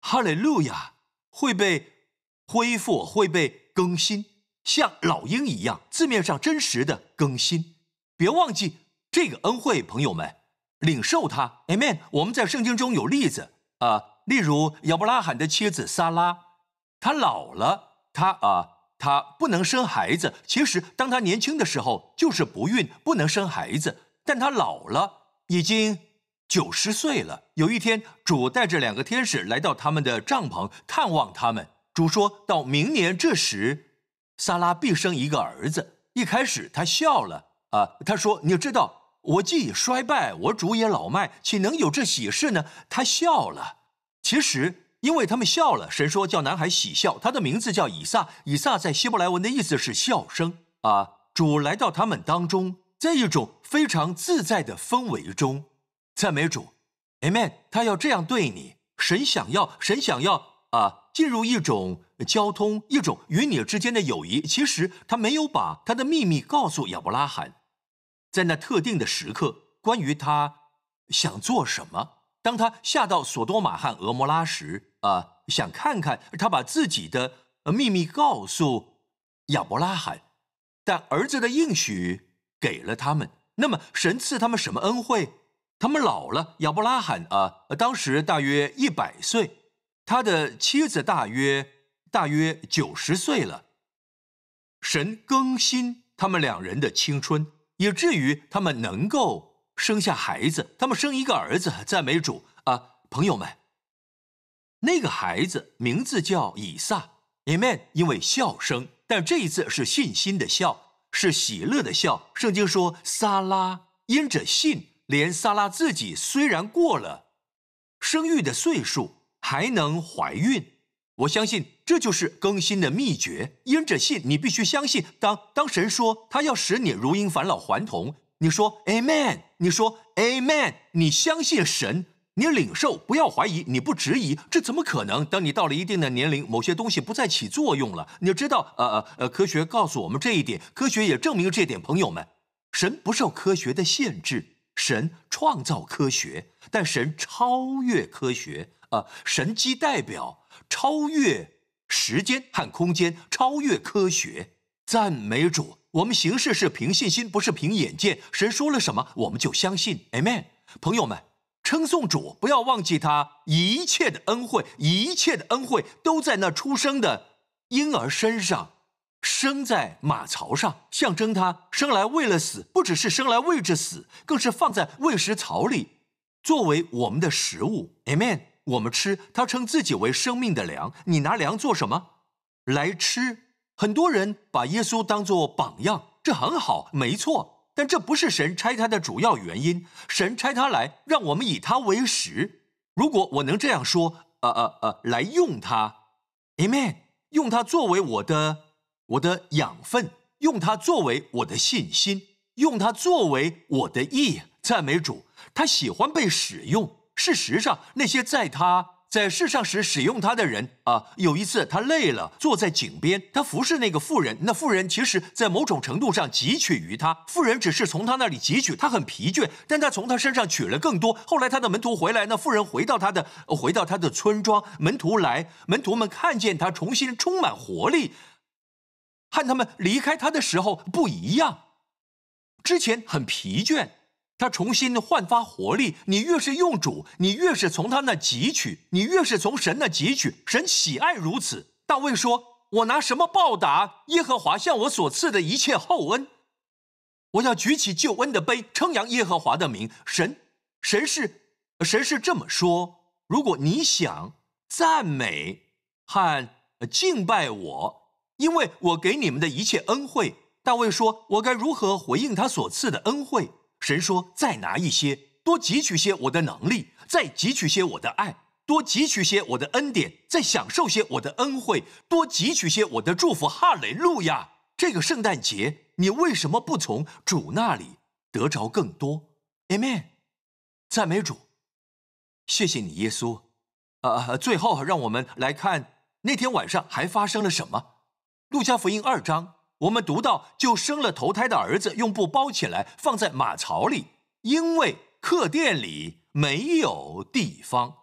哈利路亚，会被恢复，会被更新，像老鹰一样，字面上真实的更新。别忘记这个恩惠，朋友们，领受它。Amen。我们在圣经中有例子啊，例如亚伯拉罕的妻子撒拉，她老了，她啊。他不能生孩子。其实，当他年轻的时候，就是不孕，不能生孩子。但他老了，已经九十岁了。有一天，主带着两个天使来到他们的帐篷探望他们。主说到明年这时，萨拉必生一个儿子。一开始，他笑了啊，他说：“你知道，我既已衰败，我主也老迈，岂能有这喜事呢？”他笑了。其实。因为他们笑了，神说叫男孩喜笑，他的名字叫以撒。以撒在希伯来文的意思是笑声啊。主来到他们当中，在一种非常自在的氛围中，赞美主，Amen。他要这样对你，神想要，神想要啊，进入一种交通，一种与你之间的友谊。其实他没有把他的秘密告诉亚伯拉罕，在那特定的时刻，关于他想做什么。当他下到索多玛和俄摩拉时，啊，想看看他把自己的秘密告诉亚伯拉罕，但儿子的应许给了他们。那么神赐他们什么恩惠？他们老了，亚伯拉罕啊，当时大约一百岁，他的妻子大约大约九十岁了。神更新他们两人的青春，以至于他们能够。生下孩子，他们生一个儿子。赞美主啊，朋友们，那个孩子名字叫以撒。Amen，因为笑声，但这一次是信心的笑，是喜乐的笑。圣经说，撒拉因着信，连撒拉自己虽然过了生育的岁数，还能怀孕。我相信这就是更新的秘诀。因着信，你必须相信。当当神说他要使你如婴返老还童，你说 Amen。你说 Amen，你相信神，你领受，不要怀疑，你不质疑，这怎么可能？当你到了一定的年龄，某些东西不再起作用了，你就知道，呃呃呃，科学告诉我们这一点，科学也证明这点，朋友们，神不受科学的限制，神创造科学，但神超越科学，啊，神既代表超越时间和空间，超越科学，赞美主。我们行事是凭信心，不是凭眼见。神说了什么，我们就相信。Amen，朋友们，称颂主，不要忘记他一切的恩惠。一切的恩惠都在那出生的婴儿身上，生在马槽上，象征他生来为了死。不只是生来为着死，更是放在喂食槽里，作为我们的食物。Amen，我们吃他称自己为生命的粮。你拿粮做什么？来吃。很多人把耶稣当作榜样，这很好，没错。但这不是神拆他的主要原因。神拆他来，让我们以他为食。如果我能这样说，呃呃呃，来用他，Amen，用他作为我的我的养分，用他作为我的信心，用他作为我的意。赞美主，他喜欢被使用。事实上，那些在他。在世上时使用他的人啊，有一次他累了，坐在井边。他服侍那个妇人，那妇人其实，在某种程度上汲取于他。妇人只是从他那里汲取，他很疲倦，但他从他身上取了更多。后来他的门徒回来，那妇人回到他的，回到他的村庄。门徒来，门徒们看见他重新充满活力，和他们离开他的时候不一样，之前很疲倦。他重新焕发活力。你越是用主，你越是从他那汲取；你越是从神那汲取。神喜爱如此。大卫说：“我拿什么报答耶和华向我所赐的一切厚恩？我要举起救恩的杯，称扬耶和华的名。”神，神是，神是这么说。如果你想赞美和敬拜我，因为我给你们的一切恩惠。大卫说：“我该如何回应他所赐的恩惠？”神说：“再拿一些，多汲取些我的能力，再汲取些我的爱，多汲取些我的恩典，再享受些我的恩惠，多汲取些我的祝福。”哈雷路亚！这个圣诞节，你为什么不从主那里得着更多？Amen！赞美主，谢谢你，耶稣。啊啊！最后，让我们来看那天晚上还发生了什么。路加福音二章。我们读到，就生了头胎的儿子，用布包起来放在马槽里，因为客店里没有地方。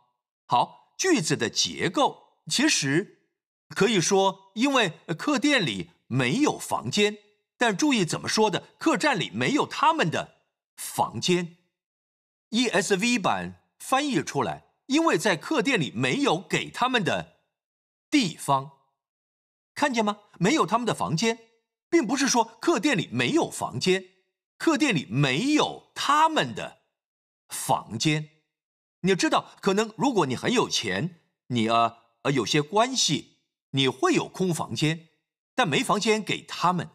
好，句子的结构其实可以说，因为客店里没有房间。但注意怎么说的，客栈里没有他们的房间。ESV 版翻译出来，因为在客店里没有给他们的地方，看见吗？没有他们的房间。并不是说客店里没有房间，客店里没有他们的房间。你要知道，可能如果你很有钱，你呃呃有些关系，你会有空房间，但没房间给他们。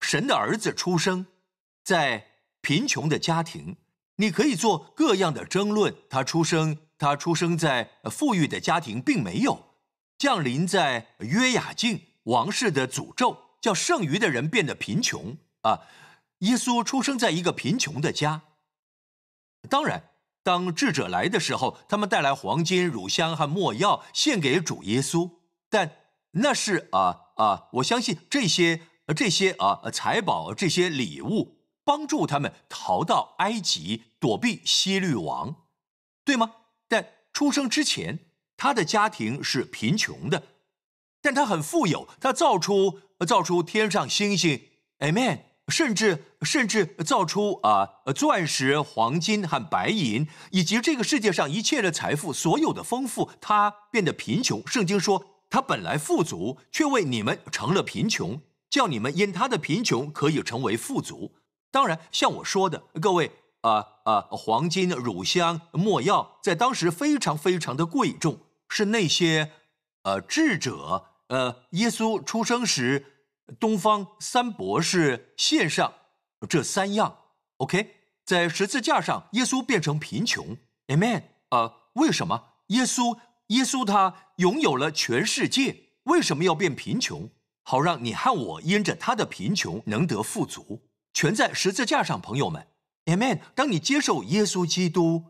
神的儿子出生在贫穷的家庭，你可以做各样的争论。他出生，他出生在富裕的家庭，并没有降临在约雅敬王室的诅咒。叫剩余的人变得贫穷啊！耶稣出生在一个贫穷的家。当然，当智者来的时候，他们带来黄金、乳香和没药献给主耶稣，但那是啊啊！我相信这些这些啊财宝、这些礼物帮助他们逃到埃及躲避希律王，对吗？但出生之前，他的家庭是贫穷的，但他很富有，他造出。造出天上星星，Amen，甚至甚至造出啊钻石、黄金和白银，以及这个世界上一切的财富，所有的丰富，他变得贫穷。圣经说，他本来富足，却为你们成了贫穷，叫你们因他的贫穷可以成为富足。当然，像我说的，各位啊啊，黄金、乳香、墨药，在当时非常非常的贵重，是那些呃智者。呃，耶稣出生时，东方三博士献上这三样。OK，在十字架上，耶稣变成贫穷。Amen。呃，为什么耶稣？耶稣他拥有了全世界，为什么要变贫穷？好让你和我因着他的贫穷能得富足，全在十字架上，朋友们。Amen。当你接受耶稣基督，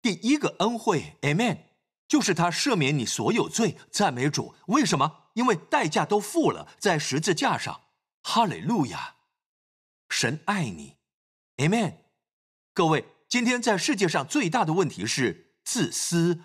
第一个恩惠。Amen，就是他赦免你所有罪。赞美主。为什么？因为代价都付了，在十字架上，哈利路亚，神爱你，Amen。各位，今天在世界上最大的问题是自私、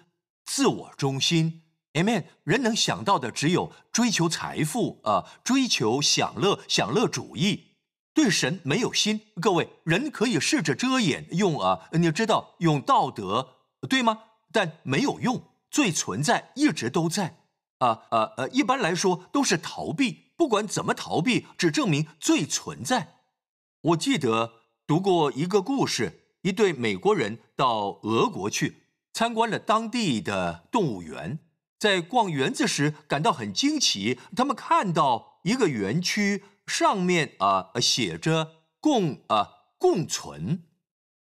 自我中心，Amen。人能想到的只有追求财富，啊，追求享乐，享乐主义，对神没有心。各位，人可以试着遮掩，用啊，你知道，用道德对吗？但没有用，罪存在，一直都在。啊啊啊！一般来说都是逃避，不管怎么逃避，只证明罪存在。我记得读过一个故事，一对美国人到俄国去参观了当地的动物园，在逛园子时感到很惊奇，他们看到一个园区上面啊写着“共啊共存”，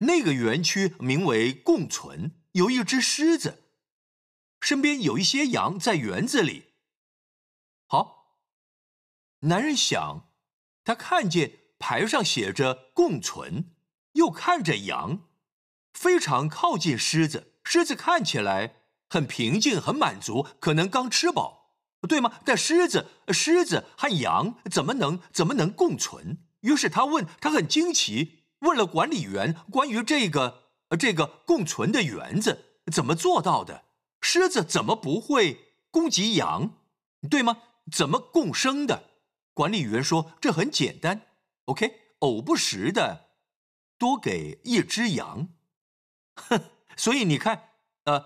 那个园区名为“共存”，有一只狮子。身边有一些羊在园子里。好，男人想，他看见牌上写着“共存”，又看着羊，非常靠近狮子。狮子看起来很平静，很满足，可能刚吃饱，对吗？但狮子，狮子和羊怎么能怎么能共存？于是他问，他很惊奇，问了管理员关于这个这个共存的园子怎么做到的。狮子怎么不会攻击羊，对吗？怎么共生的？管理员说这很简单，OK，偶不时的多给一只羊，哼，所以你看，呃，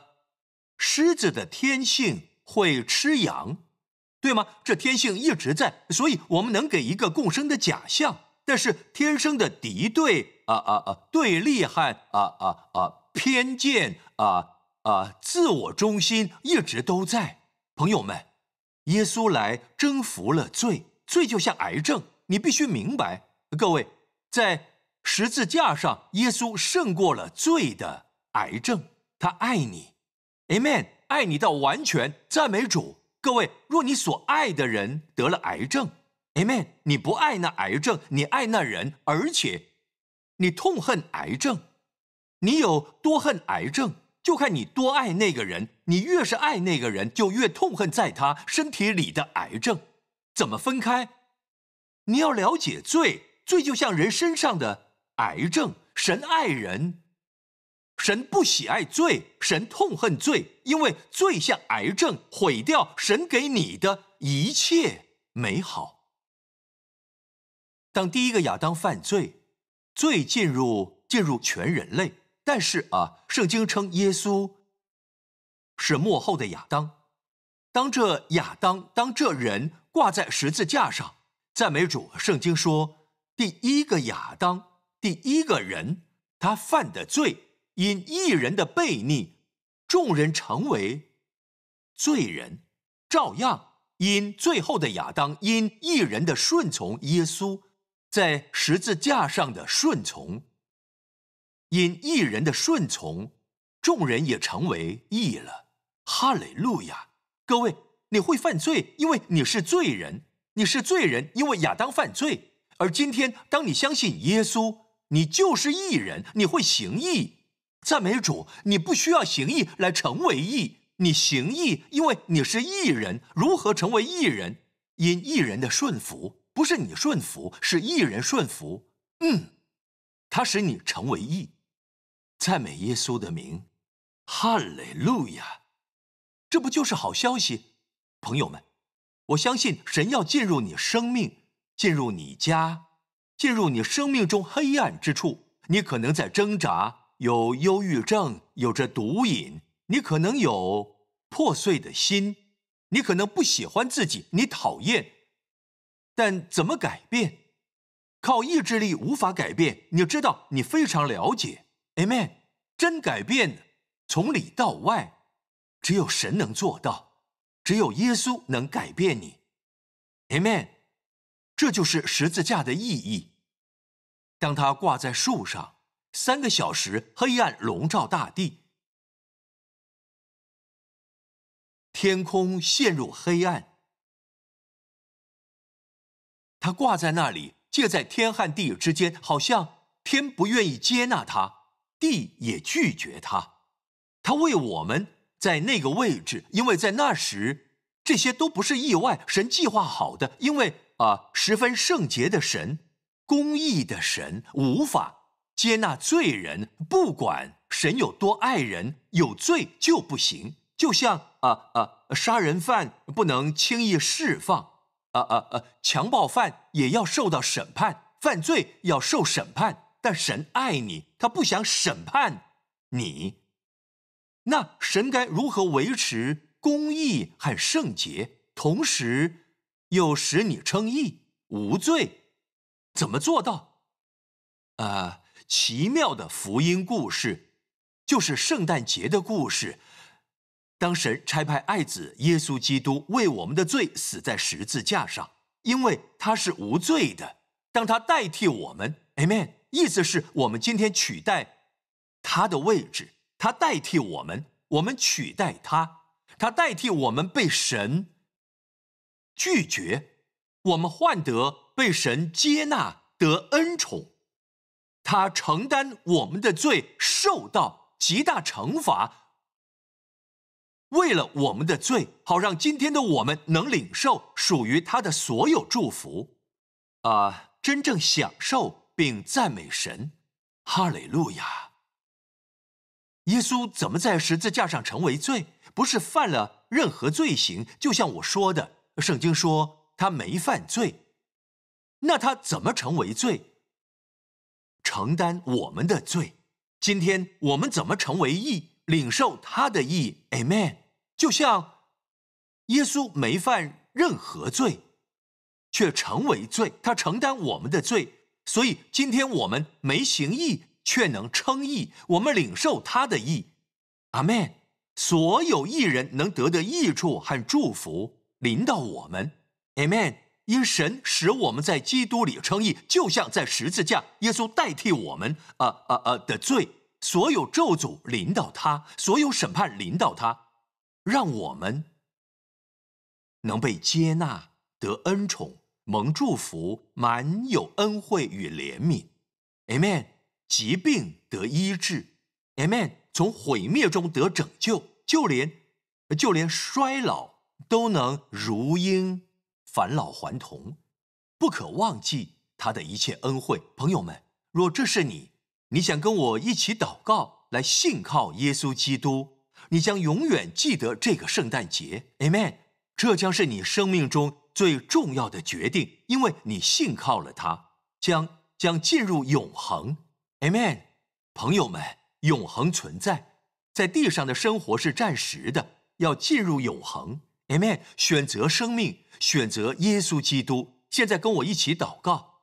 狮子的天性会吃羊，对吗？这天性一直在，所以我们能给一个共生的假象，但是天生的敌对啊啊啊，对立害，啊啊啊，偏见啊。啊，自我中心一直都在。朋友们，耶稣来征服了罪，罪就像癌症，你必须明白。各位，在十字架上，耶稣胜过了罪的癌症，他爱你，Amen，爱你到完全。赞美主！各位，若你所爱的人得了癌症，Amen，你不爱那癌症，你爱那人，而且你痛恨癌症，你有多恨癌症？就看你多爱那个人，你越是爱那个人，就越痛恨在他身体里的癌症，怎么分开？你要了解罪，罪就像人身上的癌症。神爱人，神不喜爱罪，神痛恨罪，因为罪像癌症，毁掉神给你的一切美好。当第一个亚当犯罪，罪进入进入全人类。但是啊，圣经称耶稣是幕后的亚当。当这亚当，当这人挂在十字架上，赞美主。圣经说，第一个亚当，第一个人，他犯的罪，因一人的悖逆，众人成为罪人，照样因最后的亚当，因一人的顺从，耶稣在十字架上的顺从。因异人的顺从，众人也成为义了。哈雷路亚！各位，你会犯罪，因为你是罪人。你是罪人，因为亚当犯罪。而今天，当你相信耶稣，你就是义人。你会行义，赞美主。你不需要行义来成为义，你行义，因为你是义人。如何成为义人？因义人的顺服，不是你顺服，是义人顺服。嗯，他使你成为义。赞美耶稣的名，哈利路亚！这不就是好消息，朋友们？我相信神要进入你生命，进入你家，进入你生命中黑暗之处。你可能在挣扎，有忧郁症，有着毒瘾，你可能有破碎的心，你可能不喜欢自己，你讨厌。但怎么改变？靠意志力无法改变。你知道，你非常了解。Amen，真改变从里到外，只有神能做到，只有耶稣能改变你。Amen，这就是十字架的意义。当它挂在树上，三个小时黑暗笼罩大地，天空陷入黑暗。它挂在那里，借在天和地之间，好像天不愿意接纳它。地也拒绝他，他为我们在那个位置，因为在那时这些都不是意外，神计划好的。因为啊，十分圣洁的神、公义的神无法接纳罪人，不管神有多爱人，有罪就不行。就像啊啊，杀人犯不能轻易释放，啊啊啊，强暴犯也要受到审判，犯罪要受审判。那神爱你，他不想审判你。那神该如何维持公义和圣洁，同时又使你称义、无罪？怎么做到？啊，奇妙的福音故事，就是圣诞节的故事。当神差派爱子耶稣基督为我们的罪死在十字架上，因为他是无罪的。当他代替我们，Amen。意思是我们今天取代他的位置，他代替我们，我们取代他，他代替我们被神拒绝，我们换得被神接纳得恩宠，他承担我们的罪，受到极大惩罚，为了我们的罪，好让今天的我们能领受属于他的所有祝福，啊，真正享受。并赞美神，哈利路亚。耶稣怎么在十字架上成为罪？不是犯了任何罪行，就像我说的，圣经说他没犯罪。那他怎么成为罪？承担我们的罪。今天我们怎么成为义？领受他的义，Amen。就像耶稣没犯任何罪，却成为罪，他承担我们的罪。所以今天我们没行义，却能称义，我们领受他的义。阿门。所有艺人能得的益处和祝福临到我们。阿门。因神使我们在基督里称义，就像在十字架，耶稣代替我们啊啊啊的罪，所有咒诅临到他，所有审判临到他，让我们能被接纳，得恩宠。蒙祝福，满有恩惠与怜悯，Amen。疾病得医治，Amen。从毁灭中得拯救，就连就连衰老都能如鹰返老还童。不可忘记他的一切恩惠，朋友们。若这是你，你想跟我一起祷告，来信靠耶稣基督，你将永远记得这个圣诞节，Amen。这将是你生命中。最重要的决定，因为你信靠了他，将将进入永恒。Amen，朋友们，永恒存在，在地上的生活是暂时的，要进入永恒。Amen，选择生命，选择耶稣基督。现在跟我一起祷告。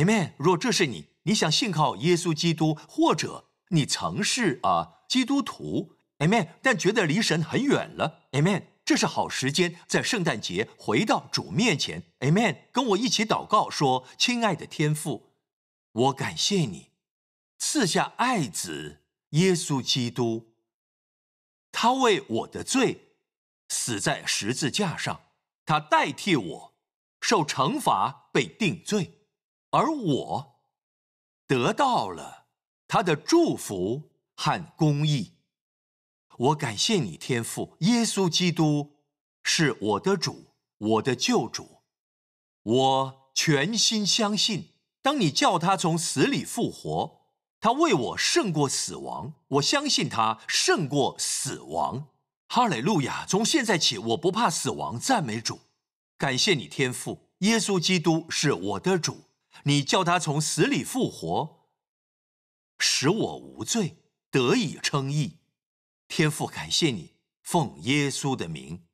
Amen。若这是你，你想信靠耶稣基督，或者你曾是啊基督徒。Amen，但觉得离神很远了。Amen。这是好时间，在圣诞节回到主面前，Amen。跟我一起祷告说：“亲爱的天父，我感谢你赐下爱子耶稣基督，他为我的罪死在十字架上，他代替我受惩罚被定罪，而我得到了他的祝福和公义。”我感谢你，天父。耶稣基督是我的主，我的救主。我全心相信，当你叫他从死里复活，他为我胜过死亡。我相信他胜过死亡。哈雷路亚！从现在起，我不怕死亡。赞美主！感谢你，天父。耶稣基督是我的主。你叫他从死里复活，使我无罪得以称义。天父，感谢你，奉耶稣的名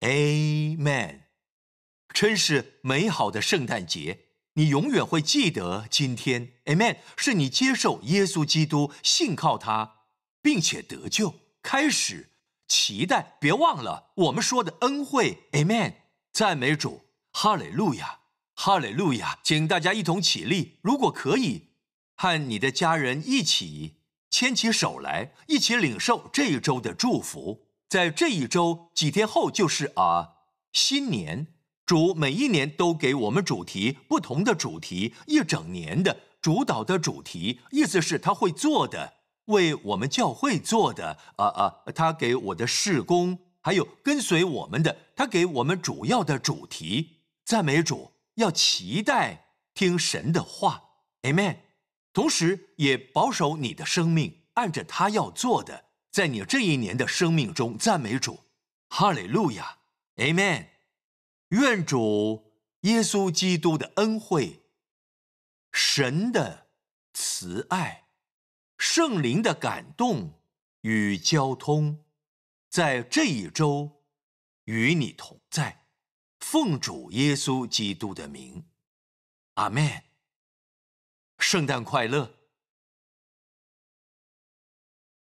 ，Amen。真是美好的圣诞节，你永远会记得今天，Amen。是你接受耶稣基督，信靠他，并且得救，开始期待。别忘了我们说的恩惠，Amen。赞美主，哈利路亚，哈利路亚。请大家一同起立，如果可以，和你的家人一起。牵起手来，一起领受这一周的祝福。在这一周几天后，就是啊，新年。主每一年都给我们主题，不同的主题，一整年的主导的主题，意思是他会做的，为我们教会做的。啊啊，他给我的事工，还有跟随我们的，他给我们主要的主题。赞美主，要期待听神的话。Amen。同时，也保守你的生命，按着他要做的，在你这一年的生命中赞美主，哈利路亚，Amen。愿主耶稣基督的恩惠、神的慈爱、圣灵的感动与交通，在这一周与你同在，奉主耶稣基督的名，Amen。圣诞快乐。